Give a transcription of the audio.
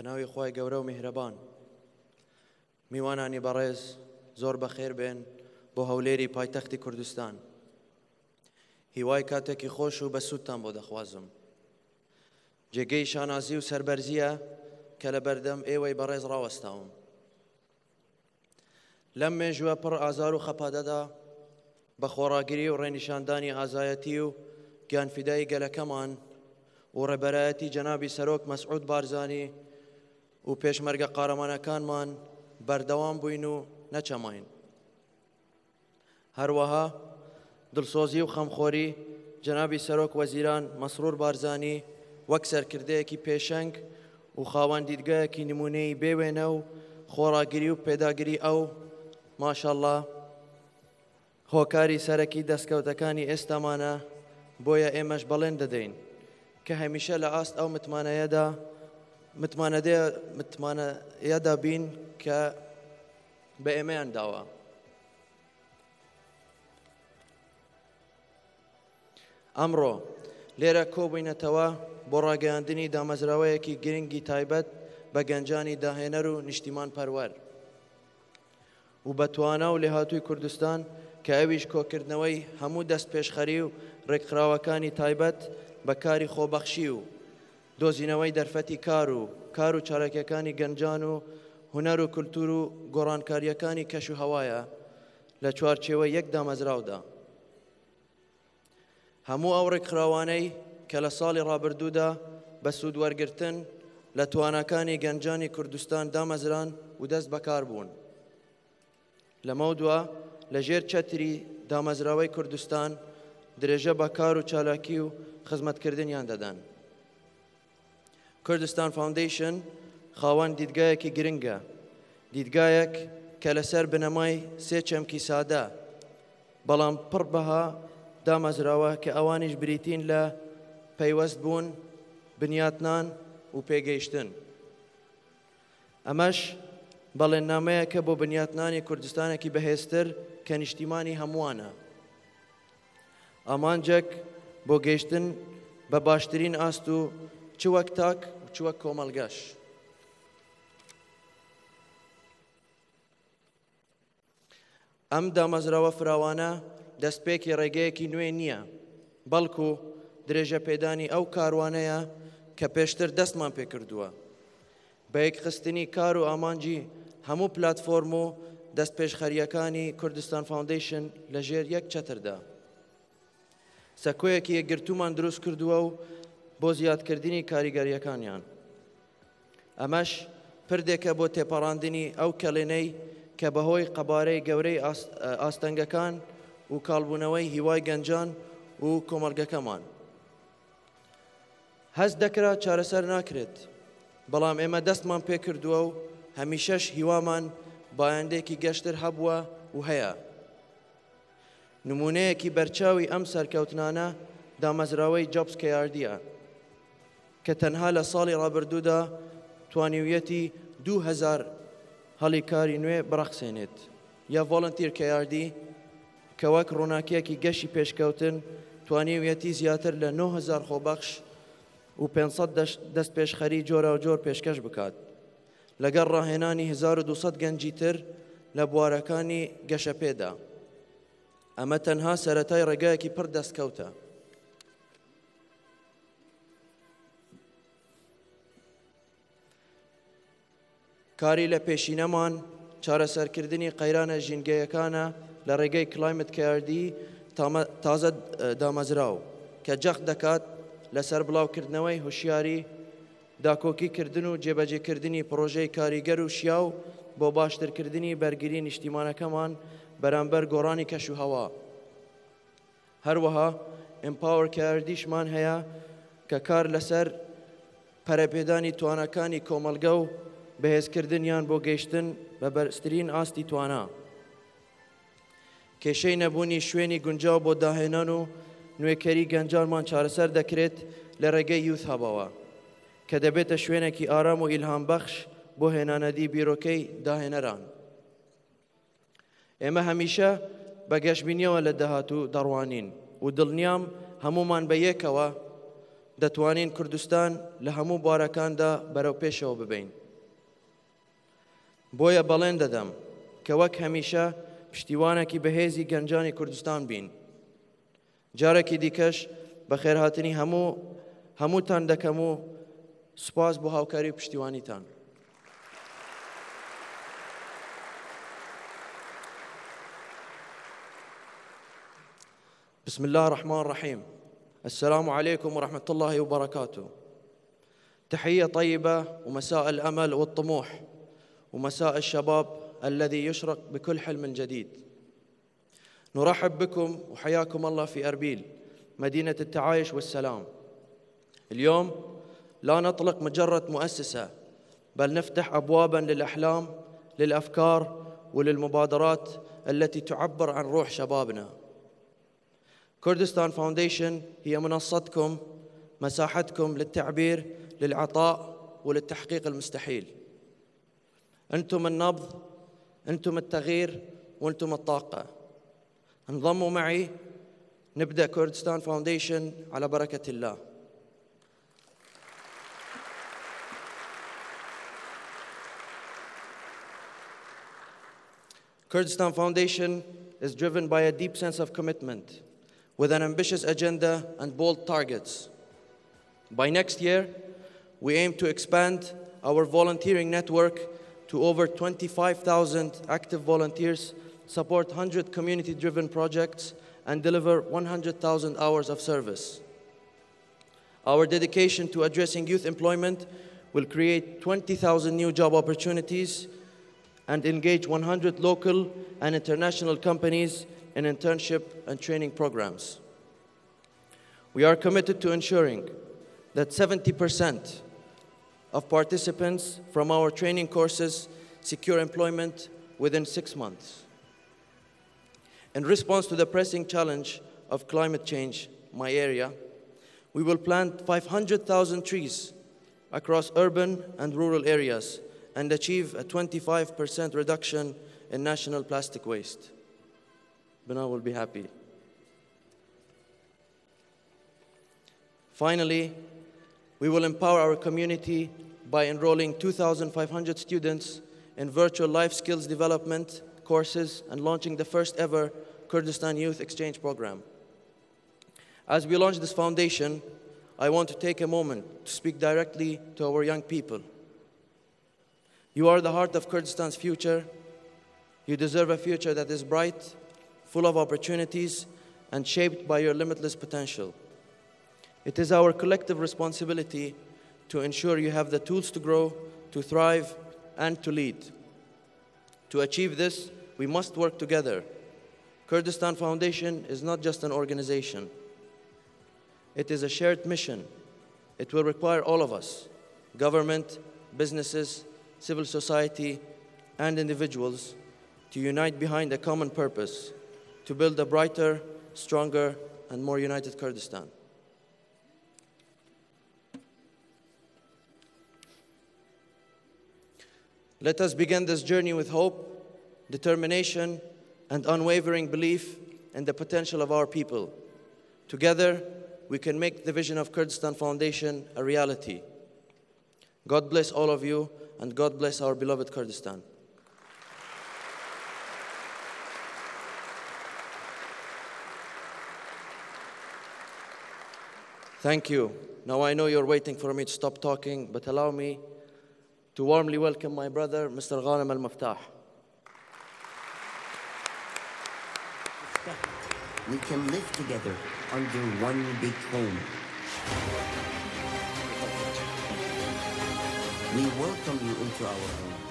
بە ناوی خی گەورە و میهرەبان میوانانی بەڕێز زۆر بەخێر بێن بۆ هەولێری پایتەختی کوردستان هیوای کاتێکی خۆش و بە سوودتان بۆ دەخوازم جێگەی شانازی و سربەرزیە کە لە بەردەم ئێوەی بەڕێز ڕاوەستاوم لەم مێژوە پڕ ئازار و خەپادەدا بە خۆڕاگیری و ڕێنیشاندانی ئازایەتی و گیانفیدایی گەلەکەمان و ڕێبەرایەتی جەنابی سەرۆک مەسعود بارزانانی و پێشمەرگە قارەمانەکانمان بەردەوام بووین و نەچەماین. هەروەها دڵسۆزی و خەمخۆری جەنابی سەرۆک وەزیران مەسرور بارزانانی وەک سەرکردەیەکی پێشنگ و خاوەند دیدگایەکی نمونەی بێوێنە و خۆڕاگیری و پێداگیری ئەو ماشەله هۆکاری سەرەکی دەستکەوتەکانی ئێستامانە بۆیە ئێمەش بەڵێن دەدەین کە هەمیشە لە ئاست ئەو متمانەیەدا متمانە متمانە یادا بین کە بە ئێمەیان داوە. ئەمڕۆ لێرە کۆبینەتەوە بۆ ڕاگەاندنی دامەزراوەیەکی گرنگی تایبەت بە گەنجانی داهێنەر و نیشتیمان پەروەر. و بەتوانە و لێهاتووی کوردستان کە ئەویش کۆکردنەوەی هەموو دەست پێشخەری و ڕێکخراوەکانی تایبەت بە کاری خۆبەخشی و دۆزینەوەی دەرفەتی کار و کار و چارەکیەکانی گەنجان و هوەر و کولتور و گۆڕانکاریەکانی کەش و هەوایە لە چوارچێوە یەک دامەزراودا. هەموو ئەو ڕێکخراوانەی کە لە ساڵی ڕابردوودا بە سوودوەرگتن لە توانەکانی گەنجانی کوردستان دامەزران و دەست بەکار بوون. لەمە دووە لەژێر چەتری دامەزراوەی کوردستان درێژە بە کار و چالاکی و خزمەتکردنیان دەدەن. کوردستان فاندیشن خاوەند دیدگایەکی گرنگە دیدگایەک کە لەسەر بنەمای سێ چەمکی سادە بەڵام پڕ بەها دامەزراوە کە ئەوانیش بریتین لە پەیوەست بوون بنیاتنان و پێگەیشتن. ئەمەش بەڵێننامەیە کە بۆ بنیاتنانی کوردستانێکی بەهێزتر کە نیشتیمانی هەمووانە. ئامانجێک بۆ گەیشتن بە باشترین ئاست و چ وەک تاک بچوە کۆمەلگەش. ئەم دامەزراوە فراوانە دەستپێکی ڕێگەیەکی نوێ نییە، بەڵکو درێژە پێدانی ئەو کاروانەیە کە پێشتر دەستمان پێ کردووە. بە یەکخستنی کار و ئامانجی هەموو پلتفۆرم و دەست پێشخەریەکانی کوردستان فاندیشن لەژێر یەک چتردا. سەکۆیەکی یەکگرتومان دروست کردووە و بۆ زیادکردنی کاریگەریەکانیان. ئەمەش پردێکە بۆ تێپەڕاندنی ئەو کەلێنەی کە بەهۆی قەبارەی گەورەی ئاستەنگەکان و کاڵبوونەوەی هیوای گەنجان و کۆمەلگەکەمان. هەست دەکرا چارەسەر ناکرێت، بەڵام ئێمە دەستمان پێ کردووە و هەمیشەش هیوامان بایندێکی گەشتر هەبووە و هەیە. نمونەیەکی بەرچاوی ئەم سەرکەوتنانە دامەزراوەی جۆبس کەیاردیە. کە تەنها لە ساڵی ڕابردوودا توانیویەتی 2000 هەڵیکاری نوێ بڕەخسێنێت یا ڤڵنتیر کە یاردی کە وەک ڕووناکیەکی گەشی پێشکەوتن توانیویەتی زیاتر لە 9هزار خۆبەخش و 500 دەست پێشخەری جۆرە و جۆر پێشکەش بکات لەگەڵ ڕاهێنانی 1200 گەنجی تر لە بوارەکانی گەشەپێدا ئەمە تەنها سەتای ڕێگایەکی پڕ دەستکەوتە کاری لە پێشینەمان چارەسەرکردنی قەیرانە ژینگەیەکانە لە ڕێگەی کلایمت کاردی تازە دامەزراو کە جەخ دەکات لەسەر بڵاوکردنەوەی هوشیاری داکۆکیکردن و جێبەجێکردنی پرۆژەی کاریگەر و شیاو بۆ باشترکردنی بەرگری نیشتیمانەکەمان بەرامبەر گۆڕانی کەش و هەوا. هەروەها ئمپاور کاردیشمان هەیە کە کار لەسەر پەرەپێدانی توانەکانی کۆمەلگە و بەهێزکردنیان بۆ گەیشتن بە بەرزترین ئاستی توانە. کێشەی نەبوونی شوێنی گونجاو بۆ داهێنان و نوێکەری گەنجارمان چارەسەر دەکرێت لە ڕێگەی یوت هەباوە کە دەبێتە شوێنێکی ئارام و ئیلهامبەخش بۆ هێنانەدی بیرۆکەی داهێنەران. ئێمە هەمیشە بە گەشتبینیەوە لە داهاتوو دەڕوانین و دڵنیام هەمومان بە یەکەوە دەتوانین کوردستان لە هەموو بارەکاندا بەرەو پێشەوە ببین. بۆیە بەڵێن دەدەم کە وەک هەمیشە پشتیوانێکی بەهێزی گەنجانی کوردستان بین. جارێکی دیکەش بە خێرهاتنی هەموو هەمووتان دەکەم بو سوپاس بۆ هاوکاری تان بسم الله الرحمن الرحيم السلام عليكم ورحمة الله وبركاته تحية طيبة ومساء الأمل والطموح ومساء الشباب الذي يشرق بكل حلم جديد نرحب بكم وحياكم الله في أربيل مدينة التعايش والسلام اليوم لا نطلق مجرد مؤسسة بل نفتح أبوابا للأحلام للأفكار وللمبادرات التي تعبر عن روح شبابنا كردستان فاونديشن هي منصتكم مساحتكم للتعبير للعطاء وللتحقيق المستحيل انتم النبض انتم التغيير وانتم الطاقه انضموا معي نبدا كردستان فاونديشن على بركه الله Kurdistan Foundation is driven by a deep sense of commitment with an ambitious agenda and bold targets. By next year, we aim to expand our volunteering network to over 25,000 active volunteers, support 100 community-driven projects, and deliver 100,000 hours of service. Our dedication to addressing youth employment will create 20,000 new job opportunities and engage 100 local and international companies in internship and training programs. We are committed to ensuring that 70% of participants from our training courses secure employment within six months. In response to the pressing challenge of climate change, my area, we will plant 500,000 trees across urban and rural areas and achieve a 25% reduction in national plastic waste. Bina will be happy. Finally, we will empower our community by enrolling 2,500 students in virtual life skills development courses and launching the first ever Kurdistan Youth Exchange Program. As we launch this foundation, I want to take a moment to speak directly to our young people. You are the heart of Kurdistan's future. You deserve a future that is bright, full of opportunities, and shaped by your limitless potential. It is our collective responsibility to ensure you have the tools to grow, to thrive, and to lead. To achieve this, we must work together. Kurdistan Foundation is not just an organization. It is a shared mission. It will require all of us, government, businesses, civil society, and individuals, to unite behind a common purpose, to build a brighter, stronger, and more united Kurdistan. Let us begin this journey with hope, determination, and unwavering belief in the potential of our people. Together, we can make the vision of Kurdistan Foundation a reality. God bless all of you, and God bless our beloved Kurdistan. Thank you. Now I know you're waiting for me to stop talking, but allow me to warmly welcome my brother, Mr. Ghanem Al We can live together under one big home. We welcome you into our home.